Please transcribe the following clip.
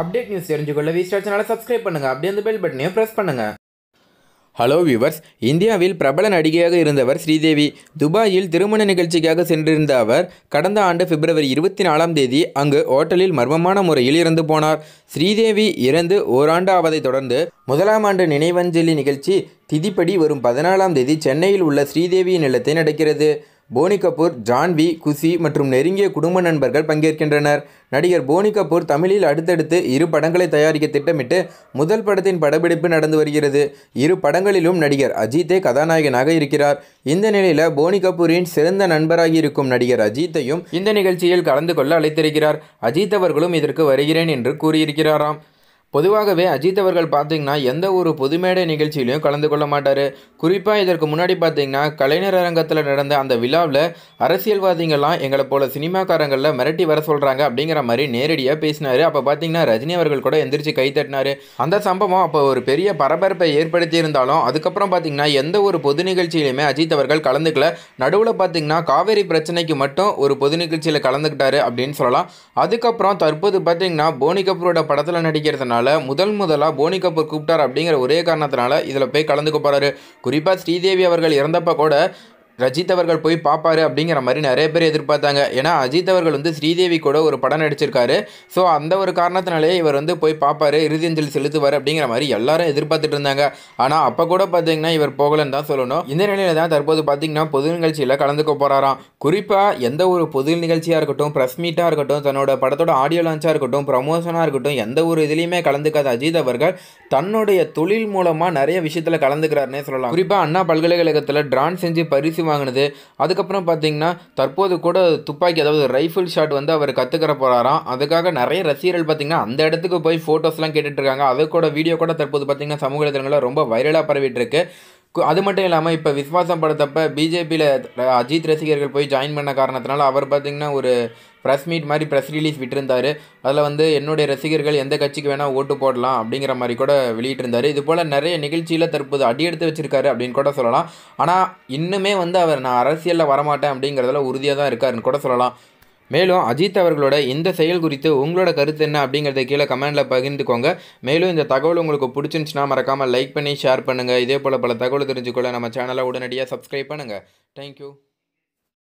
update news தெரிஞ்சுக்கொள்ள வி சேனலை சப்ஸ்கிரைப் பண்ணுங்கள் அப்படியே அந்த பெல் பட்டனையும் ப்ரெஸ் பண்ணுங்கள் ஹலோ வியூவர்ஸ் இந்தியாவில் பிரபல நடிகையாக இருந்தவர் ஸ்ரீதேவி துபாயில் திருமண நிகழ்ச்சிக்காக சென்றிருந்த அவர் கடந்த ஆண்டு பிப்ரவரி இருபத்தி நாலாம் தேதி அங்கு ஹோட்டலில் மர்மமான முறையில் இறந்து போனார் ஸ்ரீதேவி இறந்து ஓராண்டு ஆவதை தொடர்ந்து முதலாம் ஆண்டு நினைவஞ்சலி நிகழ்ச்சி திதிப்படி வரும் பதினாலாம் தேதி சென்னையில் உள்ள ஸ்ரீதேவியின் நிலத்தை நடக்கிறது போனி கபூர் ஜான்வி குசி மற்றும் நெருங்கிய குடும்ப நண்பர்கள் பங்கேற்கின்றனர் நடிகர் போனி கபூர் தமிழில் அடுத்தடுத்து இரு படங்களை தயாரிக்க திட்டமிட்டு முதல் படத்தின் படப்பிடிப்பு நடந்து வருகிறது இரு படங்களிலும் நடிகர் அஜித்தே கதாநாயகனாக இருக்கிறார் இந்த நிலையில் போனி கபூரின் சிறந்த நண்பராகி இருக்கும் நடிகர் அஜித்தையும் இந்த நிகழ்ச்சியில் கலந்து கொள்ள அழைத்திருக்கிறார் அஜித் அவர்களும் இதற்கு வருகிறேன் என்று கூறியிருக்கிறாராம் பொதுவாகவே அஜித் அவர்கள் பார்த்திங்கன்னா எந்த ஒரு பொதுமேடை நிகழ்ச்சியிலையும் கலந்து கொள்ள மாட்டார் குறிப்பாக இதற்கு முன்னாடி பார்த்திங்கன்னா கலைஞர் அரங்கத்தில் நடந்த அந்த விழாவில் அரசியல்வாதிகள்லாம் எங்களை போல சினிமாக்காரங்களில் மிரட்டி வர சொல்கிறாங்க அப்படிங்கிற மாதிரி நேரடியாக பேசினார் அப்போ பார்த்தீங்கன்னா ரஜினி அவர்கள் கூட எந்திரிச்சு தட்டினார் அந்த சம்பவம் அப்போ ஒரு பெரிய பரபரப்பை ஏற்படுத்தி இருந்தாலும் அதுக்கப்புறம் பார்த்தீங்கன்னா எந்த ஒரு பொது நிகழ்ச்சியிலையுமே அஜித் அவர்கள் கலந்துக்கல நடுவில் பார்த்தீங்கன்னா காவேரி பிரச்சனைக்கு மட்டும் ஒரு பொது நிகழ்ச்சியில் கலந்துக்கிட்டாரு அப்படின்னு சொல்லலாம் அதுக்கப்புறம் தற்போது பார்த்திங்கன்னா போனி கபூரோட படத்தில் நடிக்கிறதுனால காரணத்தினால முதல் முதலாக போனி கபூர் கூப்பிட்டார் அப்படிங்கிற ஒரே காரணத்தினால இதில் போய் கலந்துக்க போகிறாரு குறிப்பாக ஸ்ரீதேவி அவர்கள் இறந்தப்போ கூட ரஜித் அவர்கள் போய் பார்ப்பாரு அப்படிங்கிற மாதிரி நிறைய பேர் எதிர்பார்த்தாங்க ஏன்னா அஜித் அவர்கள் வந்து ஸ்ரீதேவி கூட ஒரு படம் நடிச்சிருக்காரு ஸோ அந்த ஒரு காரணத்தினாலே இவர் வந்து போய் பார்ப்பாரு இறுதியஞ்சலி செலுத்துவார் அப்படிங்கிற மாதிரி எல்லாரும் எதிர்பார்த்துட்டு இருந்தாங்க ஆனால் அப்போ கூட பார்த்தீங்கன்னா இவர் போகலன்னு தான் சொல்லணும் இந்த நிலையில தான் தற்போது பார்த்தீங்கன்னா பொது நிகழ்ச்சியில் கலந்துக்க போகிறாராம் குறிப்பாக எந்த ஒரு பொது நிகழ்ச்சியாக இருக்கட்டும் ப்ரெஸ் மீட்டாக இருக்கட்டும் தன்னோட படத்தோட ஆடியோ லான்ச்சாக இருக்கட்டும் ப்ரமோஷனாக இருக்கட்டும் எந்த ஒரு இதுலேயுமே கலந்துக்காத அஜித் அவர்கள் தன்னுடைய தொழில் மூலமாக நிறைய விஷயத்தில் கலந்துக்கிறாருன்னே சொல்லலாம் குறிப்பாக அண்ணா பல்கலைக்கழகத்தில் டிரான் செஞ்சு பரிசு வாங்கினது அதுக்கப்புறம் பார்த்தீங்கன்னா தற்போது கூட துப்பாக்கி அதாவது ரைஃபிள் ஷாட் வந்து அவர் கற்றுக்கிற போகிறாராம் அதுக்காக நிறைய ரசிகர்கள் பார்த்திங்கன்னா அந்த இடத்துக்கு போய் ஃபோட்டோஸ்லாம் கேட்டுட்ருக்காங்க அது கூட வீடியோ கூட தற்போது பார்த்தீங்கன்னா சமூக வலைதளங்களில் ரொம்ப வைரலாக பரவிட்டு இருக்கு அது மட்டும் இல்லாமல் இப்போ விஸ்வாசம் படத்தப்ப பிஜேபியில் அஜித் ரசிகர்கள் போய் ஜாயின் பண்ண காரணத்தினால அவர் பார்த்திங்கன்னா ஒரு ப்ரெஸ் மீட் மாதிரி ப்ரெஸ் ரிலீஸ் விட்டுருந்தார் அதில் வந்து என்னுடைய ரசிகர்கள் எந்த கட்சிக்கு வேணால் ஓட்டு போடலாம் அப்படிங்கிற மாதிரி கூட வெளியிட்டிருந்தார் இது போல் நிறைய நிகழ்ச்சியில் தற்போது அடியெடுத்து வச்சுருக்காரு அப்படின்னு கூட சொல்லலாம் ஆனால் இன்னுமே வந்து அவர் நான் அரசியலில் வரமாட்டேன் அப்படிங்கிறதெல்லாம் உறுதியாக தான் இருக்காருன்னு கூட சொல்லலாம் மேலும் அஜித் அவர்களோட இந்த செயல் குறித்து உங்களோட கருத்து என்ன அப்படிங்கிறத கீழே கமெண்ட்டில் பகிர்ந்துக்கோங்க மேலும் இந்த தகவல் உங்களுக்கு பிடிச்சிருந்துச்சுன்னா மறக்காமல் லைக் பண்ணி ஷேர் பண்ணுங்கள் இதே போல் பல தகவல் தெரிஞ்சுக்கொள்ள நம்ம சேனலை உடனடியாக சப்ஸ்கிரைப் பண்ணுங்கள் தேங்க்யூ